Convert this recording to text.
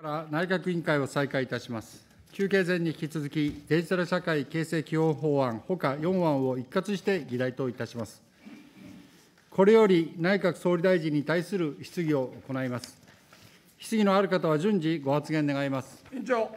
から内閣委員会を再開いたします。休憩前に引き続き、デジタル社会形成基本法案、ほか4案を一括して議題といたします。これより内閣総理大臣に対する質疑を行います。質疑のある方は順次ご発言願います。委員長。